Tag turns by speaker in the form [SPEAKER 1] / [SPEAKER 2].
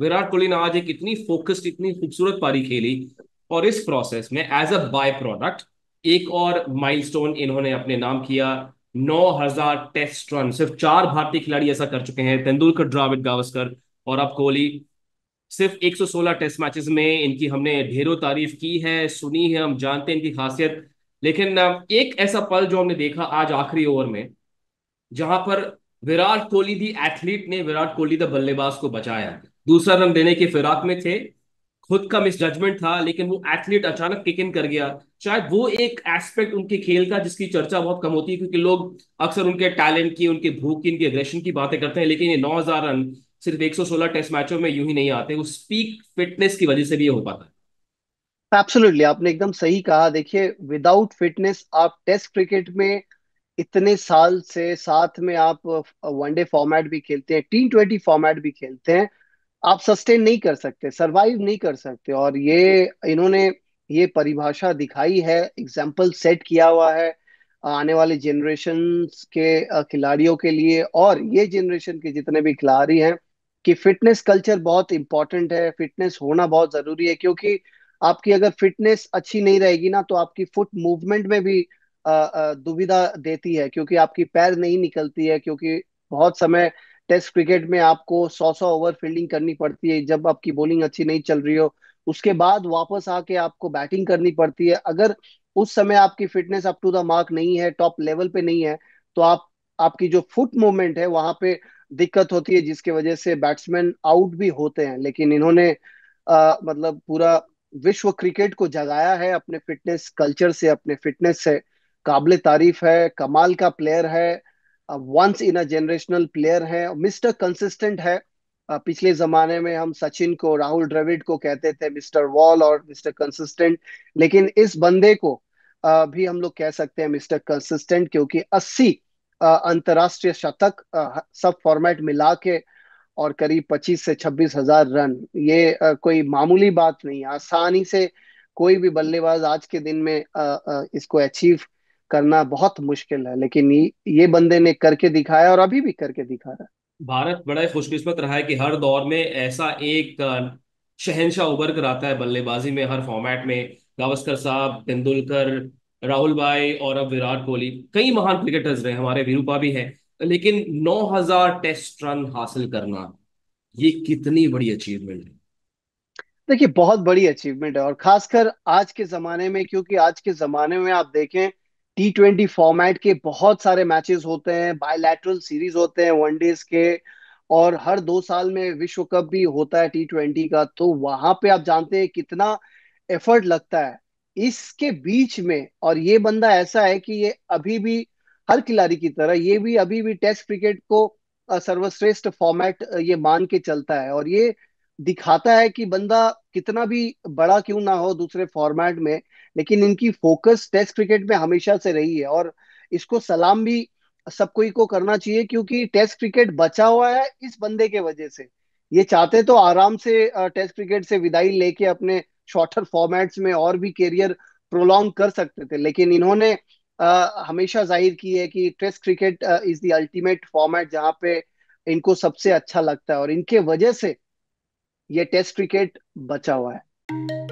[SPEAKER 1] विराट कोहली ने आज एक इतनी फोकस्ड इतनी खूबसूरत पारी खेली और इस प्रोसेस में एज अ बाय प्रोडक्ट एक और माइलस्टोन इन्होंने अपने नाम किया 9000 टेस्ट रन सिर्फ चार भारतीय खिलाड़ी ऐसा कर चुके हैं तेंदुलकर द्राविड गावस्कर और अब कोहली सिर्फ 116 टेस्ट मैचेस में इनकी हमने ढेरों तारीफ की है सुनी है हम जानते हैं इनकी खासियत लेकिन एक ऐसा पल जो हमने देखा आज आखिरी ओवर में जहां पर विराट कोहली भी एथलीट ने विराट कोहली द बल्लेबाज को बचाया दूसरा रन देने के फिराक में थे खुद का मिस जजमेंट था लेकिन वो एथलीट अचानक किक इन कर गया शायद वो एक एस्पेक्ट उनके खेल का जिसकी चर्चा बहुत कम होती है क्योंकि लोग अक्सर उनके टैलेंट की उनके भूख की उनके एग्रेशन की बातें करते हैं लेकिन ये नौ हजार रन सिर्फ एक टेस्ट मैचों में यूं ही नहीं आते उस पीक फिटनेस की वजह से भी ये हो पाता
[SPEAKER 2] है एब्सोल्युटली आपने एकदम सही कहा देखिए विदाउट फिटनेस आप टेस्ट क्रिकेट में इतने साल से साथ में आप वनडे फॉर्मेट भी खेलते हैं टी ट्वेंटी फॉर्मेट भी खेलते हैं आप सस्टेन नहीं कर सकते सरवाइव नहीं कर सकते और ये इन्होंने ये परिभाषा दिखाई है एग्जाम्पल सेट किया हुआ है आने वाले जनरेशन के खिलाड़ियों के लिए और ये जनरेशन के जितने भी खिलाड़ी हैं कि फिटनेस कल्चर बहुत इंपॉर्टेंट है फिटनेस होना बहुत जरूरी है क्योंकि आपकी अगर फिटनेस अच्छी नहीं रहेगी ना तो आपकी फुट मूवमेंट में भी दुविधा देती है क्योंकि आपकी पैर नहीं निकलती है क्योंकि बहुत समय टेस्ट क्रिकेट में आपको सौ सौ ओवर फील्डिंग करनी पड़ती है जब आपकी बॉलिंग अच्छी नहीं चल रही हो उसके बाद वापस आके आपको बैटिंग करनी पड़ती है अगर उस समय आपकी fitness up to the mark नहीं है टॉप लेवल पे नहीं है तो आप आपकी जो फुट मूवमेंट है वहां पे दिक्कत होती है जिसके वजह से बैट्समैन आउट भी होते हैं लेकिन इन्होंने आ, मतलब पूरा विश्व क्रिकेट को जगाया है अपने फिटनेस कल्चर से अपने फिटनेस से काबिल तारीफ है कमाल का प्लेयर है once in a generational player है मिस्टर कंसिस्टेंट है पिछले जमाने में हम सचिन को राहुल द्रविड को कहते थे मिस्टर वॉल और मिस्टर कंसिस्टेंट लेकिन इस बंदे को भी हम लोग कह सकते हैं मिस्टर कंसिस्टेंट क्योंकि 80 अंतर्राष्ट्रीय शतक सब फॉर्मेट मिला के और करीब 25 से छब्बीस हजार रन ये कोई मामूली बात नहीं है आसानी से कोई भी बल्लेबाज आज के दिन में इसको अचीव करना बहुत मुश्किल है लेकिन ये बंदे ने करके दिखाया और अभी भी करके दिखा रहा है
[SPEAKER 1] भारत बड़ा ही खुशकिस्मत रहा है कि हर दौर में ऐसा एक शहनशाह उभर कर आता है बल्लेबाजी में हर फॉर्मेट में गावस्कर साहब तेंदुलकर राहुल भाई और अब विराट कोहली कई महान क्रिकेटर्स रहे हमारे विरूपा भी हैं लेकिन 9000 टेस्ट रन हासिल करना ये कितनी बड़ी अचीवमेंट है
[SPEAKER 2] देखिए बहुत बड़ी अचीवमेंट है और खासकर आज के जमाने में क्योंकि आज के जमाने में आप देखें टी ट्वेंटी फॉर्मेट के बहुत सारे मैचेस होते हैं बायलैटरल सीरीज होते हैं डेज के और हर दो साल में विश्व कप भी होता है टी ट्वेंटी का तो वहां पे आप जानते हैं कितना एफर्ट लगता है इसके बीच में और ये बंदा ऐसा है कि ये अभी भी हर खिलाड़ी की तरह ये भी अभी भी टेस्ट क्रिकेट को सर्वश्रेष्ठ फॉर्मेट ये मान के चलता है और ये दिखाता है कि बंदा कितना भी बड़ा क्यों ना हो दूसरे फॉर्मेट में लेकिन इनकी फोकस टेस्ट क्रिकेट में हमेशा से रही है और इसको सलाम भी सबको को करना चाहिए क्योंकि टेस्ट क्रिकेट बचा हुआ है इस बंदे के वजह से ये चाहते तो आराम से टेस्ट क्रिकेट से विदाई लेके अपने शॉर्टर फॉर्मेट्स में और भी कैरियर प्रोलॉन्ग कर सकते थे लेकिन इन्होंने आ, हमेशा जाहिर की है कि test cricket is the ultimate format जहाँ पे इनको सबसे अच्छा लगता है और इनके वजह से ये टेस्ट क्रिकेट बचा हुआ है